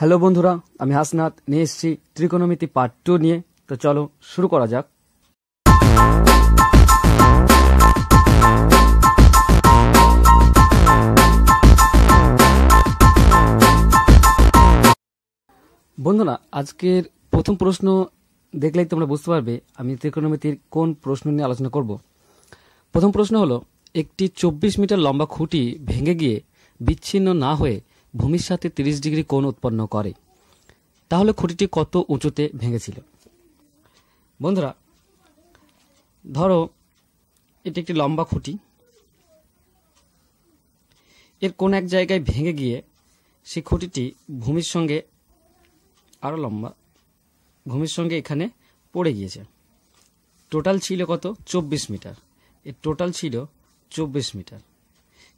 hello বন্ধুরা আমি হাসনাথ নিয়ে এসেছি ত্রিকোণমিতি পার্ট টু নিয়ে তো চলো শুরু করা যাক বন্ধুরা আজকের প্রথম প্রশ্ন দেখলেই তোমরা বুঝতে পারবে আমি ত্রিকোণমিতির কোন প্রশ্ন নিয়ে আলোচনা করব প্রথম প্রশ্ন হলো একটি চব্বিশ মিটার লম্বা খুঁটি ভেঙে গিয়ে বিচ্ছিন্ন না হয়ে ভূমির সাথে তিরিশ ডিগ্রি কোণ উৎপন্ন করে তাহলে খুঁটিটি কত উঁচুতে ভেঙেছিল বন্ধুরা ধরো এটি একটি লম্বা খুঁটি এর কোন এক জায়গায় ভেঙে গিয়ে সেই খুঁটিটি ভূমির সঙ্গে আরও লম্বা ভূমির সঙ্গে এখানে পড়ে গিয়েছে টোটাল ছিল কত চব্বিশ মিটার এর টোটাল ছিল চব্বিশ মিটার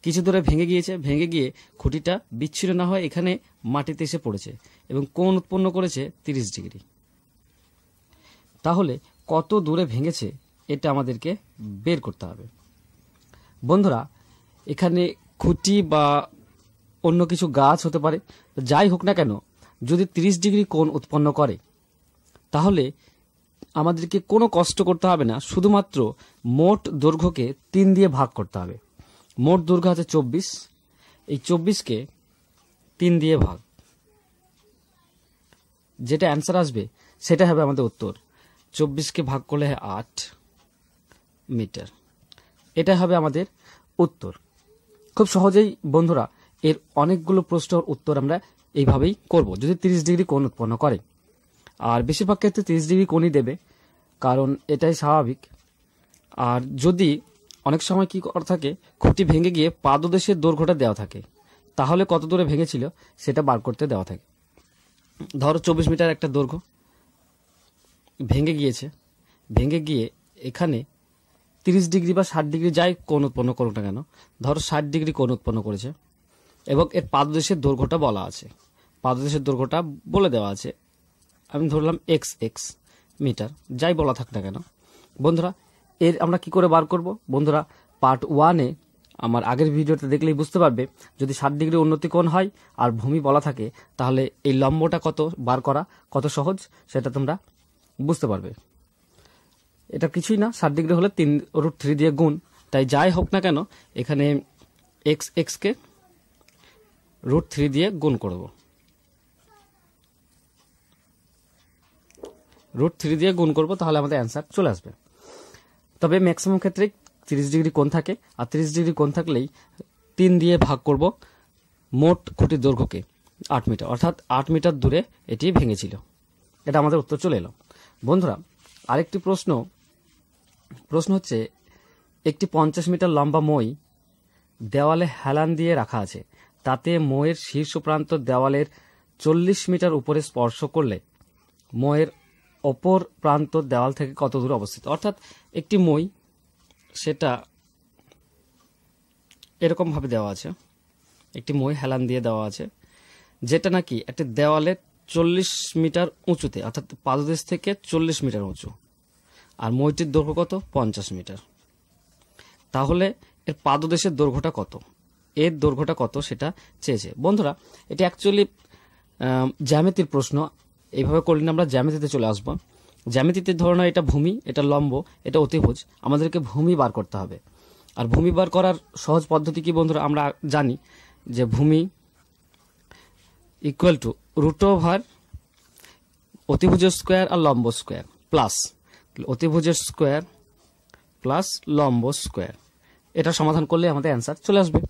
কিছু দূরে ভেঙে গিয়েছে ভেঙে গিয়ে খুঁটিটা বিচ্ছিন্ন না হয় এখানে মাটিতে এসে পড়েছে এবং কোন উৎপন্ন করেছে তিরিশ ডিগ্রি তাহলে কত দূরে ভেঙেছে এটা আমাদেরকে বের করতে হবে বন্ধুরা এখানে খুঁটি বা অন্য কিছু গাছ হতে পারে যাই হোক না কেন যদি তিরিশ ডিগ্রি কোণ উৎপন্ন করে তাহলে আমাদেরকে কোনো কষ্ট করতে হবে না শুধুমাত্র মোট দৈর্ঘ্যকে তিন দিয়ে ভাগ করতে হবে মোট দৈর্ঘ্য আছে চব্বিশ এই চব্বিশকে তিন দিয়ে ভাগ যেটা অ্যান্সার আসবে সেটা হবে আমাদের উত্তর চব্বিশকে ভাগ করলে হয় আট মিটার এটা হবে আমাদের উত্তর খুব সহজেই বন্ধুরা এর অনেকগুলো প্রশ্নের উত্তর আমরা এইভাবেই করব যদি তিরিশ ডিগ্রি কোণ উৎপন্ন করে আর বেশিরভাগ ক্ষেত্রে তিরিশ ডিগ্রি কোণই দেবে কারণ এটাই স্বাভাবিক আর যদি অনেক সময় কি করা থাকে খুঁটি ভেঙে গিয়ে পাদদেশের দৈর্ঘ্যটা দেওয়া থাকে তাহলে কত দূরে ভেঙেছিল সেটা বার করতে দেওয়া থাকে ধরো চব্বিশ মিটার একটা দৈর্ঘ্য ভেঙে গিয়েছে ভেঙে গিয়ে এখানে তিরিশ ডিগ্রি বা ষাট ডিগ্রি যাই কোণ উৎপন্ন করুক না কেন ধরো ষাট ডিগ্রি কোণ উৎপন্ন করেছে এবং এর পাদদেশের দৈর্ঘ্যটা বলা আছে পাদদেশের দৈর্ঘ্যটা বলে দেওয়া আছে আমি ধরলাম এক্স এক্স মিটার যাই বলা থাক না কেন বন্ধুরা এর আমরা কি করে বার করব বন্ধুরা পার্ট ওয়ানে আমার আগের ভিডিওটা দেখলেই বুঝতে পারবে যদি ষাট ডিগ্রি উন্নতি কোণ হয় আর ভূমি বলা থাকে তাহলে এই লম্বটা কত বার করা কত সহজ সেটা তোমরা বুঝতে পারবে এটা কিছুই না ষাট ডিগ্রি হলে তিন রুট থ্রি দিয়ে গুণ তাই যাই হোক না কেন এখানে এক্স এক্সকে রুট থ্রি দিয়ে গুণ করব রুট থ্রি দিয়ে গুণ করব তাহলে আমাদের অ্যান্সার চলে আসবে তবে ম্যাক্সিমাম ক্ষেত্রে তিরিশ ডিগ্রি কোণ থাকে আর তিরিশ ডিগ্রি কোণ থাকলেই তিন দিয়ে ভাগ করব মোট খুঁটির দৈর্ঘ্যকে আট মিটার অর্থাৎ আট মিটার দূরে এটি ভেঙেছিল এটা আমাদের উত্তর চলে এলো বন্ধুরা আরেকটি প্রশ্ন প্রশ্ন হচ্ছে একটি পঞ্চাশ মিটার লম্বা মই দেওয়ালে হেলান দিয়ে রাখা আছে তাতে ময়ের শীর্ষ প্রান্ত দেওয়ালের চল্লিশ মিটার উপরে স্পর্শ করলে ময়ের অপর প্রান্ত দেওয়াল থেকে কত দূরে অবস্থিত অর্থাৎ একটি মই সেটা এরকমভাবে দেওয়া আছে একটি মই হেলান দিয়ে দেওয়া আছে যেটা নাকি একটি দেওয়ালে চল্লিশ মিটার উঁচুতে অর্থাৎ পাদদেশ থেকে চল্লিশ মিটার উঁচু আর মইটির দৈর্ঘ্য কত পঞ্চাশ মিটার তাহলে এর পাদদেশের দৈর্ঘ্যটা কত এর দৈর্ঘ্যটা কত সেটা চেয়েছে বন্ধুরা এটি অ্যাকচুয়ালি জ্যামিতির প্রশ্ন এইভাবে করলে আমরা জ্যামিতিতে চলে আসবো জ্যামিতিতে ধরো না এটা ভূমি এটা লম্ব এটা অতিভুজ আমাদেরকে ভূমি বার করতে হবে আর ভূমি বার করার সহজ পদ্ধতি কি বন্ধুরা আমরা জানি যে ভূমি ইকুয়াল টু রুট ওভার অতিভুজ স্কোয়ার আর লম্ব স্কোয়ার প্লাস অতিভুজের স্কোয়ার প্লাস লম্ব স্কোয়ার এটা সমাধান করলে আমাদের অ্যান্সার চলে আসবে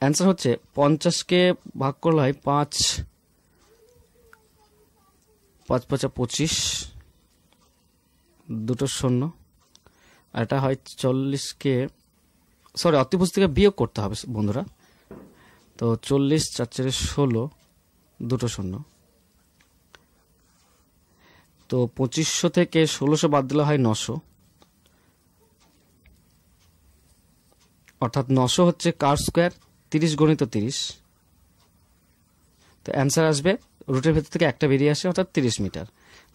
অ্যান্সার হচ্ছে পঞ্চাশকে ভাগ করলে হয় পাঁচ পাঁচ পাঁচা পঁচিশ দুটো শূন্য আর এটা হয় চল্লিশকে সরি অতিপুষ থেকে বিয়োগ করতে হবে বন্ধুরা তো চল্লিশ চার চারে ষোলো দুটো শূন্য তো পঁচিশশো থেকে ষোলোশো বাদ দিলে হয় নশো অর্থাৎ নশো হচ্ছে কার স্কোয়ার তিরিশ গণিত তিরিশ তো অ্যান্সার আসবে রুটের ভেতর থেকে একটা বেরিয়ে আসে অর্থাৎ তিরিশ মিটার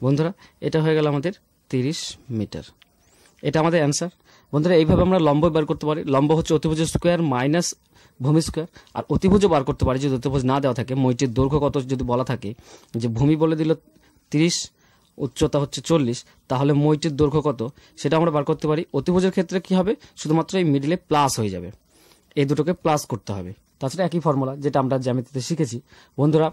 বন্ধুরা এটা হয়ে গেল আমাদের তিরিশ মিটার এটা আমাদের অ্যান্সার বন্ধুরা এইভাবে আমরা লম্ব বার করতে পারি লম্ব হচ্ছে অতিভুজ স্কোয়ার মাইনাস ভূমি স্কোয়ার আর অতিভুজও বার করতে পারি যদি অতিভুজ না দেওয়া থাকে মইটির দৈর্ঘ্য কত যদি বলা থাকে যে ভূমি বলে দিল তিরিশ উচ্চতা হচ্ছে চল্লিশ তাহলে মইটির দৈর্ঘ্য কত সেটা আমরা বার করতে পারি অতিভুজের ক্ষেত্রে কি হবে শুধুমাত্র এই মিডিলে প্লাস হয়ে যাবে এই দুটোকে প্লাস করতে হবে তাছাড়া একই ফর্মুলা যেটা আমরা জ্যামিতিতে শিখেছি বন্ধুরা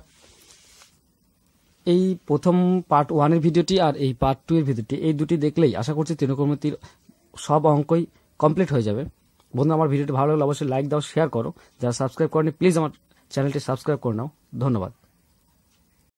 এই প্রথম পার্ট ওয়ানের ভিডিওটি আর এই পার্ট টু এর ভিডিওটি এই দুটি দেখলেই আশা করছি তৃণকর্মতির সব অঙ্কই কমপ্লিট হয়ে যাবে বন্ধু আমার ভিডিওটি ভালো লাগলে অবশ্যই লাইক দাও শেয়ার করো যারা সাবস্ক্রাইব করেনি প্লিজ আমার চ্যানেলটি সাবস্ক্রাইব করে নাও ধন্যবাদ